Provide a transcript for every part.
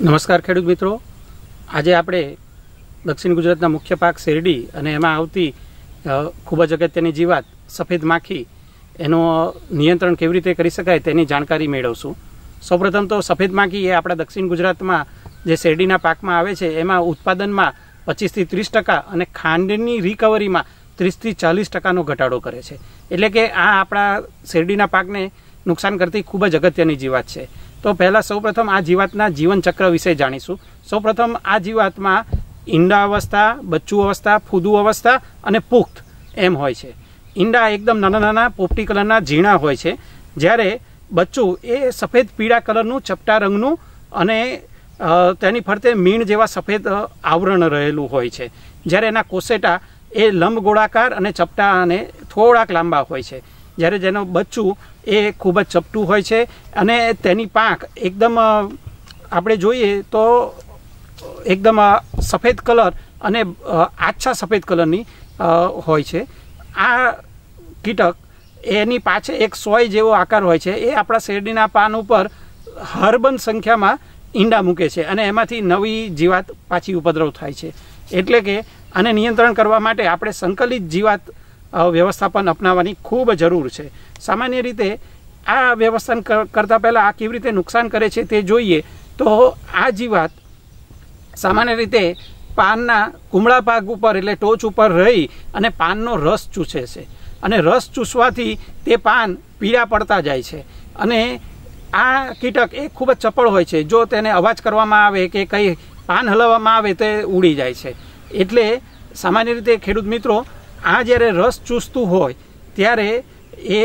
નમસ્કાર ખેડૂત મિત્રો આજે આપણે દક્ષિણ ગુજરાતના મુખ્ય પાક શેરડી અને એમાં આવતી ખૂબ જ અગત્યની જીવાત સફેદ માખી એનો નિયંત્રણ કેવી રીતે કરી શકાય તેની જાણકારી મેળવશું સૌપ્રથમ તો સફેદ માખી એ આપણા દક્ષિણ ગુજરાતમાં જે શેરડીના પાકમાં આવે છે એમાં ઉત્પાદનમાં પચીસથી ત્રીસ ટકા અને ખાંડની રિકવરીમાં ત્રીસથી ચાલીસ ટકાનો ઘટાડો કરે છે એટલે કે આ આપણા શેરડીના પાકને નુકસાન કરતી ખૂબ જ અગત્યની જીવાત છે તો પહેલાં સૌપ્રથમ આ જીવાતના જીવનચક્ર વિશે જાણીશું સૌપ્રથમ આ જીવાતમાં ઈંડા અવસ્થા બચ્ચું અવસ્થા ફૂદુ અવસ્થા અને પુખ્ત એમ હોય છે ઈંડા એકદમ નાના નાના પોપટી કલરના ઝીણા હોય છે જ્યારે બચ્ચું એ સફેદ પીળા કલરનું ચપટા રંગનું અને તેની ફરતે મીણ જેવા સફેદ આવરણ રહેલું હોય છે જ્યારે એના કોસેટા એ લંબ ગોળાકાર અને ચપટા અને થોડાક લાંબા હોય છે જ્યારે જેનું બચ્ચું એ ખૂબ જ ચપટું હોય છે અને તેની પાંખ એકદમ આપણે જોઈએ તો એકદમ સફેદ કલર અને આછા સફેદ કલરની હોય છે આ કીટક એની પાછળ એક સોય જેવો આકાર હોય છે એ આપણા શેરડીના પાન ઉપર હર્બન સંખ્યામાં ઈંડા મૂકે છે અને એમાંથી નવી જીવાત પાછી ઉપદ્રવ થાય છે એટલે કે આને નિયંત્રણ કરવા માટે આપણે સંકલિત જીવાત વ્યવસ્થાપન અપનાવવાની ખૂબ જરૂર છે સામાન્ય રીતે આ વ્યવસ્થાન કરતાં પહેલાં આ કેવી રીતે નુકસાન કરે છે તે જોઈએ તો આ જીવાત સામાન્ય રીતે પાનના કુમળા ભાગ ઉપર એટલે ટોચ ઉપર રહી અને પાનનો રસ ચૂસે છે અને રસ ચૂસવાથી તે પાન પીળા પડતા જાય છે અને આ કીટક એ ખૂબ જ ચપળ હોય છે જો તેને અવાજ કરવામાં આવે કે કંઈ પાન હલાવવામાં આવે તો ઉડી જાય છે એટલે સામાન્ય રીતે ખેડૂત મિત્રો આ જ્યારે રસ ચૂસતું હોય ત્યારે એ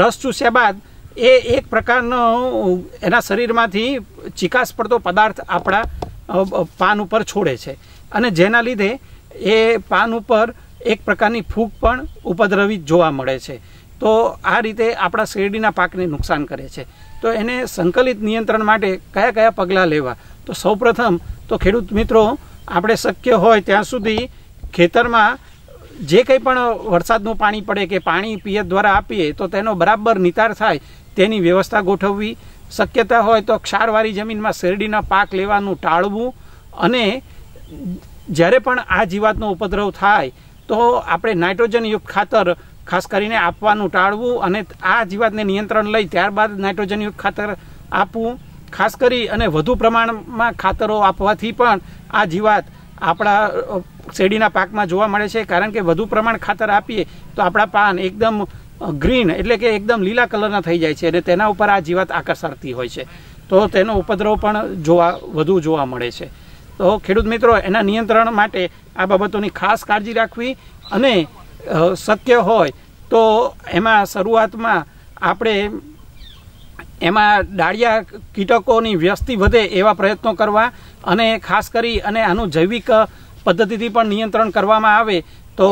રસ ચૂસ્યા બાદ એ એક પ્રકારનો એના શરીરમાંથી ચિકાસ પડતો પદાર્થ આપણા પાન ઉપર છોડે છે અને જેના લીધે એ પાન ઉપર એક પ્રકારની ફૂગ પણ ઉપદ્રવી જોવા મળે છે તો આ રીતે આપણા શેરડીના પાકને નુકસાન કરે છે તો એને સંકલિત નિયંત્રણ માટે કયા કયા પગલાં લેવા તો સૌપ્રથમ તો ખેડૂત મિત્રો આપણે શક્ય હોય ત્યાં સુધી ખેતરમાં જે કંઈ પણ વરસાદનું પાણી પડે કે પાણી પિયત દ્વારા આપીએ તો તેનો બરાબર નિતાર થાય તેની વ્યવસ્થા ગોઠવવી શક્યતા હોય તો ક્ષારવાળી જમીનમાં શેરડીના પાક લેવાનું ટાળવું અને જ્યારે પણ આ જીવાતનો ઉપદ્રવ થાય તો આપણે નાઇટ્રોજનયુક્ત ખાતર ખાસ કરીને આપવાનું ટાળવું અને આ જીવાતને નિયંત્રણ લઈ ત્યારબાદ નાઇટ્રોજનયુક્ત ખાતર આપવું ખાસ કરી અને વધુ પ્રમાણમાં ખાતરો આપવાથી પણ આ જીવાત આપણા શેરડીના પાકમાં જોવા મળે છે કારણ કે વધુ પ્રમાણ ખાતર આપીએ તો આપણા પાન એકદમ ગ્રીન એટલે કે એકદમ લીલા કલરના થઈ જાય છે અને તેના ઉપર આ જીવાત આકર્ષાતી હોય છે તો તેનો ઉપદ્રવ પણ જોવા વધુ જોવા મળે છે તો ખેડૂત મિત્રો એના નિયંત્રણ માટે આ બાબતોની ખાસ કાળજી રાખવી અને શક્ય હોય તો એમાં શરૂઆતમાં આપણે એમાં ડાળિયા કીટકોની વ્યસ્તી વધે એવા પ્રયત્નો કરવા અને ખાસ કરી અને આનું જૈવિક પદ્ધતિથી પણ નિયંત્રણ કરવામાં આવે તો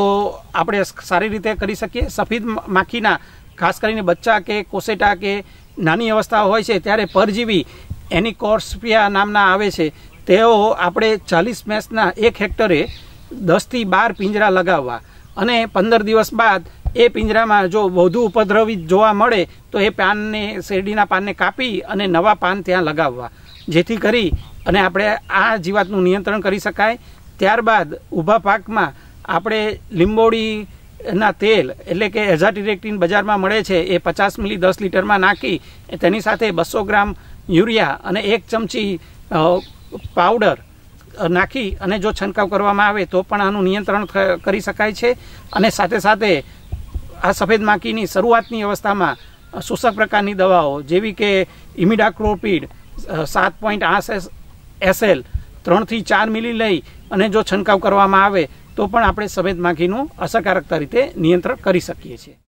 આપણે સારી રીતે કરી શકીએ સફેદ માખીના ખાસ કરીને બચ્ચા કે કોસેટા કે નાની અવસ્થાઓ હોય છે ત્યારે પરજીવી એની કોર્સપિયા નામના આવે છે તેઓ આપણે ચાલીસ મેસના એક હેક્ટરે દસથી બાર પિંજરા લગાવવા અને પંદર દિવસ બાદ એ પિંજરામાં જો વધુ ઉપદ્રવી જોવા મળે તો એ પાનને શેરડીના પાનને કાપી અને નવા પાન ત્યાં લગાવવા જેથી કરી અને આપણે આ જીવાતનું નિયંત્રણ કરી શકાય ત્યારબાદ ઊભા પાકમાં આપણે લીંબોડી તેલ એટલે કે એઝાટિરેક્ટિન બજારમાં મળે છે એ પચાસ મિલી દસ લીટરમાં નાખી તેની સાથે બસો ગ્રામ યુરિયા અને એક ચમચી પાવડર નાખી અને જો છંટકાવ કરવામાં આવે તો પણ આનું નિયંત્રણ કરી શકાય છે અને સાથે સાથે આ સફેદ માખીની શરૂઆતની અવસ્થામાં શોષક પ્રકારની દવાઓ જેવી કે ઇમિડાક્રોપીડ સાત પોઈન્ટ આઠ એસએલ ત્રણથી ચાર મિલી લઈ અને જો છંટકાવ કરવામાં આવે તો પણ આપણે સફેદ માખીનું અસરકારકતા રીતે નિયંત્રણ કરી શકીએ છીએ